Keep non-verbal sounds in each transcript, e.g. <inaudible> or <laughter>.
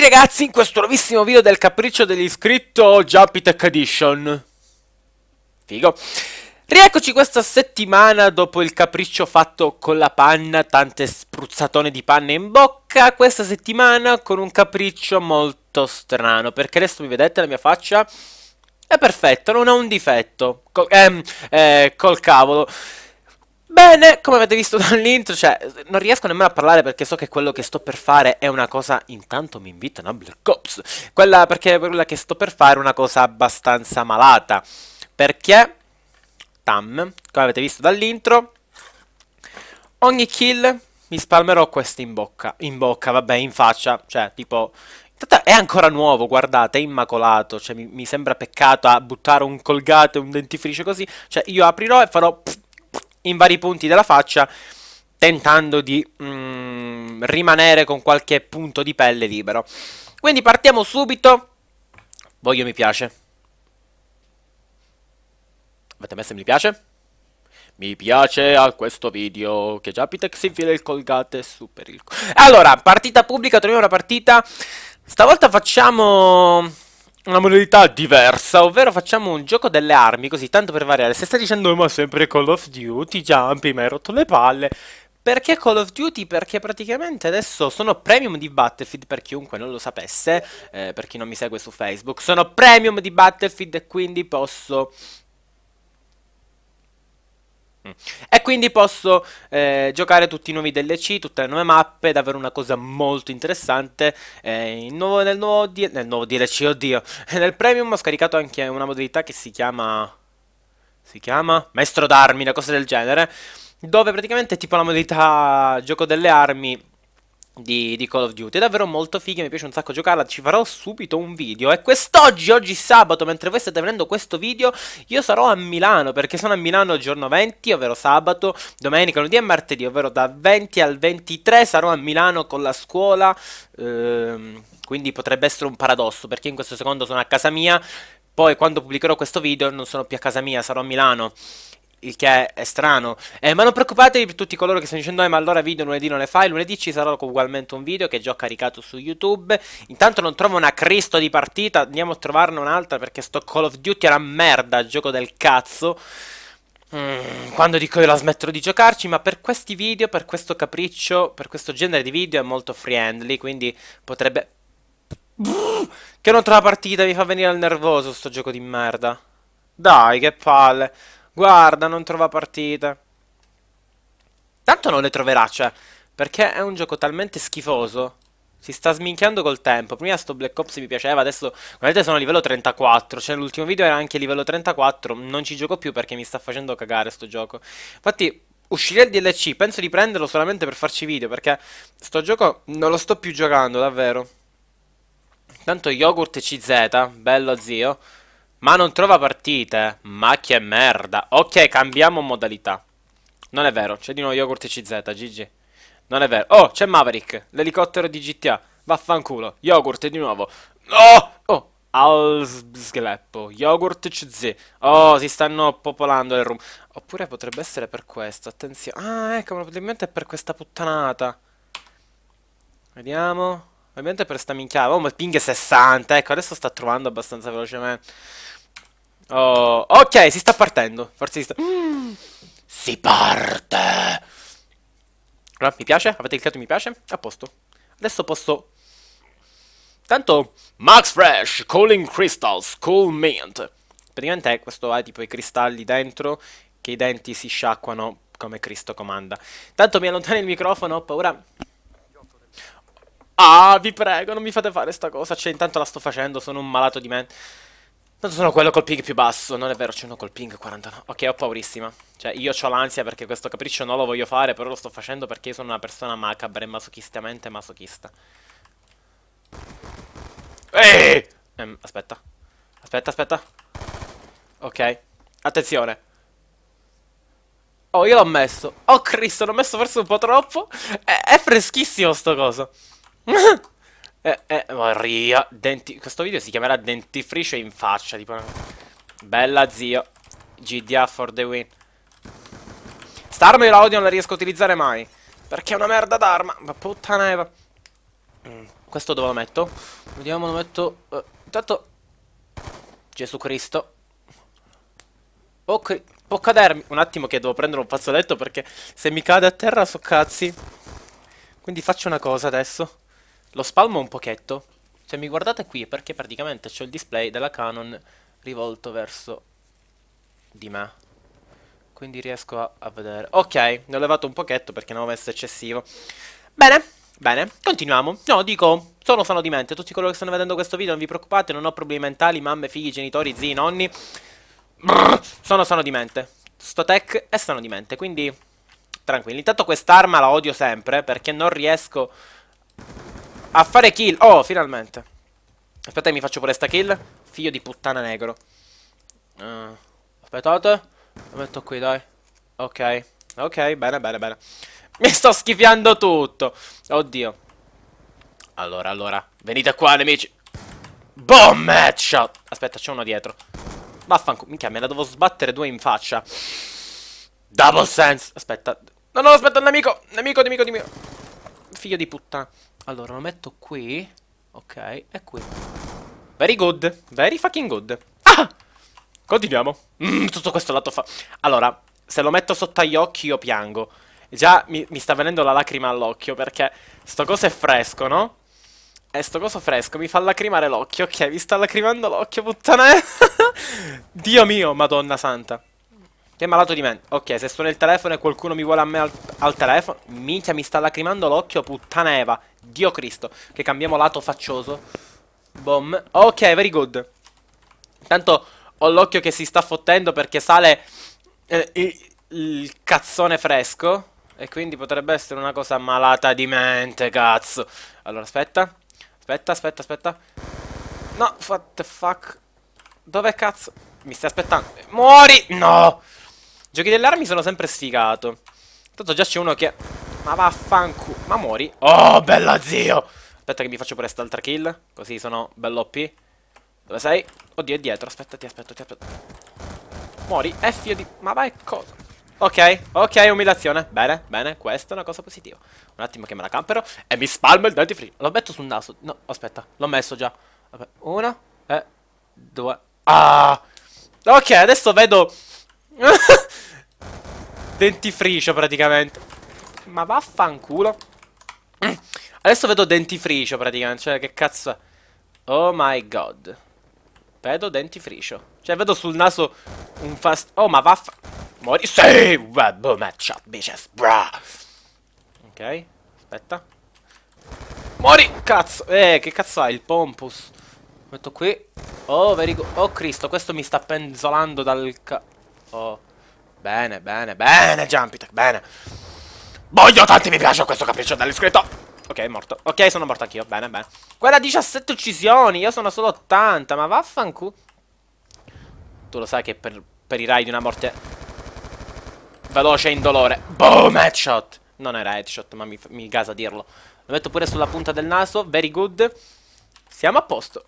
Bentornati ragazzi in questo nuovissimo video del capriccio dell'iscritto Jumpy Tech Edition Figo Rieccoci questa settimana dopo il capriccio fatto con la panna, tante spruzzatone di panna in bocca Questa settimana con un capriccio molto strano perché adesso mi vedete la mia faccia? È perfetta, non ha un difetto col, ehm, eh, col cavolo Bene, come avete visto dall'intro, cioè, non riesco nemmeno a parlare perché so che quello che sto per fare è una cosa... Intanto mi invitano a Black Ops. Quella perché quella che sto per fare è una cosa abbastanza malata. Perché... Tam, come avete visto dall'intro, ogni kill mi spalmerò questo in bocca. In bocca, vabbè, in faccia. Cioè, tipo... È ancora nuovo, guardate, è immacolato. Cioè, mi, mi sembra peccato a buttare un colgate, un dentifricio così. Cioè, io aprirò e farò... Pff, in vari punti della faccia, tentando di mm, rimanere con qualche punto di pelle libero. Quindi partiamo subito. Voglio mi piace. Avete messo mi piace? Mi piace a questo video che già Pitex infila il colgate su per il... Allora, partita pubblica, troviamo una partita. Stavolta facciamo una modalità diversa, ovvero facciamo un gioco delle armi, così tanto per variare. Se stai dicendo ma sempre Call of Duty, Jumpy, mi hai rotto le palle. Perché Call of Duty? Perché praticamente adesso sono premium di Battlefield per chiunque non lo sapesse, eh, per chi non mi segue su Facebook, sono premium di Battlefield e quindi posso Mm. E quindi posso eh, giocare tutti i nuovi DLC, tutte le nuove mappe davvero una cosa molto interessante. Eh, nuovo, nel, nuovo nel, nuovo DLC, oddio. <laughs> Nel premium ho scaricato anche una modalità che si chiama... Si chiama? Maestro d'armi, una cosa del genere. Dove praticamente è tipo la modalità gioco delle armi di, di, Call of Duty. È davvero molto figa, mi piace un sacco giocarla, ci farò subito un video. E quest'oggi, oggi sabato, mentre voi state vedendo questo video, io sarò a Milano, perché sono a Milano il giorno 20, ovvero sabato, domenica, lunedì e martedì, ovvero da 20 al 23 sarò a Milano con la scuola. Ehm, quindi potrebbe essere un paradosso, perché in questo secondo sono a casa mia, poi quando pubblicherò questo video non sono più a casa mia, sarò a Milano il che è strano. Eh, ma non preoccupatevi per tutti coloro che stanno dicendo, eh, ma allora video lunedì non le fai. Lunedì ci sarà ugualmente un video che già ho caricato su YouTube. Intanto non trovo una Cristo di partita, andiamo a trovarne un'altra perché sto Call of Duty era merda, gioco del cazzo. Mm, quando dico io la smetterò di giocarci, ma per questi video, per questo capriccio, per questo genere di video è molto friendly, quindi potrebbe... Che non trova partita, mi fa venire al nervoso sto gioco di merda. Dai, che palle. Guarda, non trova partite. Tanto non le troverà, cioè. Perché è un gioco talmente schifoso. Si sta sminchiando col tempo. Prima sto Black Ops mi piaceva, adesso guardate sono a livello 34. Cioè l'ultimo video era anche a livello 34. Non ci gioco più perché mi sta facendo cagare sto gioco. Infatti Uscire il DLC, penso di prenderlo solamente per farci video perché sto gioco non lo sto più giocando davvero. Tanto yogurt CZ, bello zio. Ma non trova partite. Ma che merda. Ok, cambiamo modalità. Non è vero, c'è di nuovo yogurt CZ, GG. Non è vero. Oh, c'è Maverick, l'elicottero di GTA. Vaffanculo. Yogurt di nuovo. Oh! Oh, al Yogurt CZ. Oh, si stanno popolando le room. Oppure potrebbe essere per questo, attenzione. Ah, ecco, probabilmente è per questa puttanata. Vediamo. Ovviamente per sta minchia. Oh, ma ping 60. Ecco, adesso sta trovando abbastanza velocemente. Oh, ok, si sta partendo. Forse si sta... Mm, si parte! Allora, mi piace? Avete cliccato mi piace? A posto. Adesso posso... Tanto... Max Fresh, Cooling Crystals, Cool Mint. Praticamente questo ha eh, tipo i cristalli dentro che i denti si sciacquano come Cristo comanda. Tanto mi allontano il microfono, ho paura... Ah, vi prego, non mi fate fare sta cosa. Cioè, intanto la sto facendo, sono un malato di me. Tanto sono quello col ping più basso, non è vero, c'è uno col ping 49. Ok, ho paurissima. Cioè, io ho l'ansia perché questo capriccio non lo voglio fare, però lo sto facendo perché io sono una persona macabra e masochisticamente masochista. Ehi! Ehm, aspetta. Aspetta, aspetta. Ok. Attenzione. Oh, io l'ho messo. Oh, Cristo, l'ho messo forse un po' troppo. È, è freschissimo sto coso. <laughs> Eh, eh, Maria. Denti... Questo video si chiamerà Dentifrice in faccia. Tipo Bella zio. GDA for the win. Starma io la odio non la riesco a utilizzare mai. Perché è una merda d'arma. Ma puttana Eva. Mm, questo dove lo metto? Vediamo, lo metto... Uh, intanto... Gesù Cristo. Oh, Può cadermi. Un attimo che devo prendere un fazzoletto perché se mi cade a terra so cazzi. Quindi faccio una cosa adesso. Lo spalmo un pochetto. Se cioè, mi guardate qui perché praticamente c'ho il display della Canon rivolto verso di me. Quindi riesco a, a vedere. Ok, ne ho levato un pochetto perché ne ho messo eccessivo. Bene, bene, continuiamo. No, dico, sono sano di mente. Tutti coloro che stanno vedendo questo video, non vi preoccupate, non ho problemi mentali, mamme, figli, genitori, zii, nonni. Brrr, sono sano di mente. Sto tech è sano di mente, quindi tranquilli. Intanto quest'arma la odio sempre perché non riesco a fare kill. Oh, finalmente. Aspettate, mi faccio pure sta kill. Figlio di puttana negro. Uh, aspettate. Lo metto qui, dai. Ok. Ok, bene, bene, bene. Mi sto schifiando tutto. Oddio. Allora, allora. Venite qua, nemici. Boom, headshot. Aspetta, c'è uno dietro. Vaffanculo. Minchia, me la devo sbattere due in faccia. Double sense. Aspetta. No, no, aspetta, un nemico. Nemico, nemico, nemico. Figlio di puttana. Allora, lo metto qui. Ok, e qui. Very good. Very fucking good. Ah! Continuiamo. Mm, tutto questo lato fa... Allora, se lo metto sotto agli occhi io piango. Già mi, mi sta venendo la lacrima all'occhio perché sto coso è fresco, no? E sto coso fresco mi fa lacrimare l'occhio. Ok, mi sta lacrimando l'occhio, puttana. <laughs> Dio mio, madonna santa. Che malato di me. Ok, se sto nel telefono e qualcuno mi vuole a me al, al telefono. Minchia, mi sta lacrimando l'occhio, puttana Eva. Dio Cristo. Che cambiamo lato faccioso. Boom. Ok, very good. Intanto ho l'occhio che si sta fottendo perché sale eh, il, il cazzone fresco. E quindi potrebbe essere una cosa malata di mente, cazzo. Allora, aspetta. Aspetta, aspetta, aspetta. No, what the fuck. Dove cazzo? Mi stai aspettando. Muori! No! Giochi dell'armi sono sempre sticato. Tanto già c'è uno che... Ma vaffanculo. Ma muori. Oh, bello zio! Aspetta che mi faccio pure quest'altra kill. Così sono bello OP. Dove sei? Oddio, è dietro. Aspetta, ti aspetto, ti aspetto. Muori. È figlio di... Ma vai, cosa? Ok, ok, umiliazione. Bene, bene, questa è una cosa positiva. Un attimo che me la campero e mi spalmo il dentifree. L'ho metto sul naso. No, aspetta, l'ho messo già. Vabbè, una e eh, due. Ah! Ok, adesso vedo... <laughs> dentifricio praticamente. Ma vaffanculo. <clears throat> Adesso vedo dentifricio praticamente, cioè che cazzo Oh my god. Vedo dentifricio. Cioè vedo sul naso un fast... Oh ma vaffa... Mori... Sì! Web boh, matchup, bitches, bra! Ok, aspetta. Mori! Cazzo! Eh, che cazzo hai? Il pompus. Metto qui. Oh, verico... Oh, Cristo, questo mi sta penzolando dal... Ca... Oh... Bene, bene, bene, Jumpitech, bene. Voglio tanti mi piace questo capriccio dell'iscritto. Ok, è morto. Ok, sono morto anch'io. Bene, bene. Quella 17 uccisioni. Io sono solo 80. Ma vaffanculo. Tu lo sai che per, perirai di una morte veloce e indolore. Boom, headshot. Non era headshot, ma mi, mi gasa dirlo. Lo metto pure sulla punta del naso. Very good. Siamo a posto.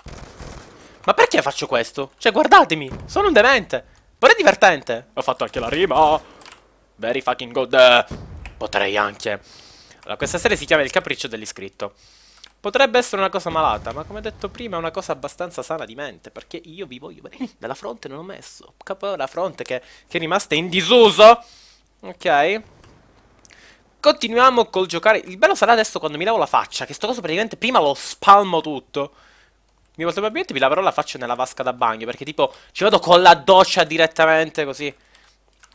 Ma perché faccio questo? Cioè, guardatemi. Sono un demente. Però è divertente. Ho fatto anche la rima. Very fucking good. Potrei anche. Allora, questa serie si chiama Il capriccio dell'iscritto. Potrebbe essere una cosa malata, ma come detto prima è una cosa abbastanza sana di mente, perché io vi voglio bene. <laughs> Della fronte non ho messo. Capo la fronte che, che è rimasta in disuso. Ok. Continuiamo col giocare. Il bello sarà adesso quando mi lavo la faccia, che sto coso praticamente prima lo spalmo tutto. Quindi molto probabilmente vi laverò la faccia nella vasca da bagno, perché tipo ci vado con la doccia direttamente così.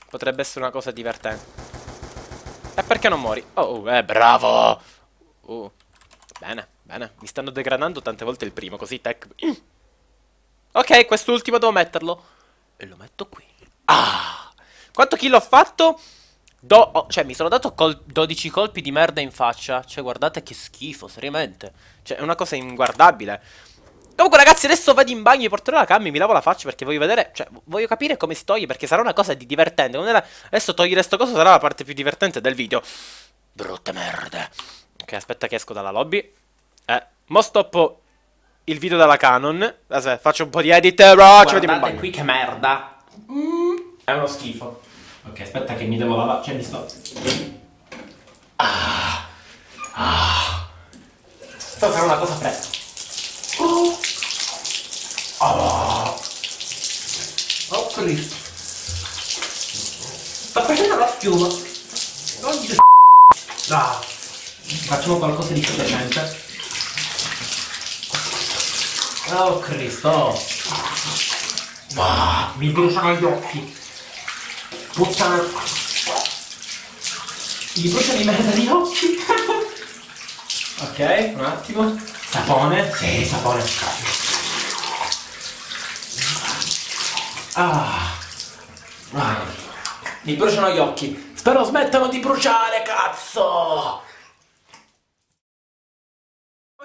Potrebbe essere una cosa divertente. E perché non muori? Oh, oh eh, bravo! Uh, bene, bene. Mi stanno degradando tante volte il primo, così tech... <clears throat> Ok, quest'ultimo devo metterlo. E lo metto qui. Ah! Quanto kill ho fatto? Do oh, cioè, mi sono dato col 12 colpi di merda in faccia. Cioè, guardate che schifo, seriamente. Cioè, è una cosa inguardabile. Comunque ragazzi adesso vado in bagno, mi porterò la cam mi lavo la faccia perché voglio vedere, cioè voglio capire come si toglie perché sarà una cosa di divertente. la... Adesso togliere sto coso sarà la parte più divertente del video. Brutta merda. Ok aspetta che esco dalla lobby. Eh, mo stoppo il video dalla Canon. Aspetta, faccio un po' di edit. Eh, bro, ci vediamo in bagno. qui che merda. Mm, è uno schifo. Ok aspetta che mi devo lavare, cioè mi sto... Ah, ah. Sto per una cosa fresca. Oh. Oh, Cristo. Sta facendo la schiuma. Non dire No. Facciamo qualcosa di più decente. Oh, Cristo. Wow, mi bruciano gli occhi. Puttana. Mi bruciano i merda gli occhi. <laughs> ok, un attimo. Sapone? Sì, sapone. Ah. ah. Mi bruciano gli occhi. Spero smettano di bruciare, cazzo!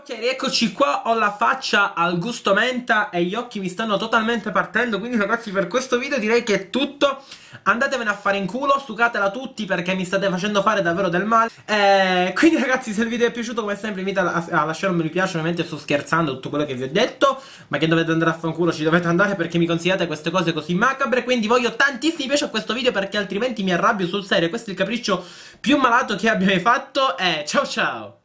Ok, eccoci qua, ho la faccia al gusto menta e gli occhi mi stanno totalmente partendo, quindi ragazzi per questo video direi che è tutto, andatevene a fare in culo, sucatela tutti perché mi state facendo fare davvero del male, eh, quindi ragazzi se il video è piaciuto come sempre invito a, a lasciare un mi piace, ovviamente sto scherzando tutto quello che vi ho detto, ma che dovete andare a fare in culo ci dovete andare perché mi consigliate queste cose così macabre, quindi voglio tantissimi piace a questo video perché altrimenti mi arrabbio sul serio, questo è il capriccio più malato che abbia mai fatto e eh, ciao ciao!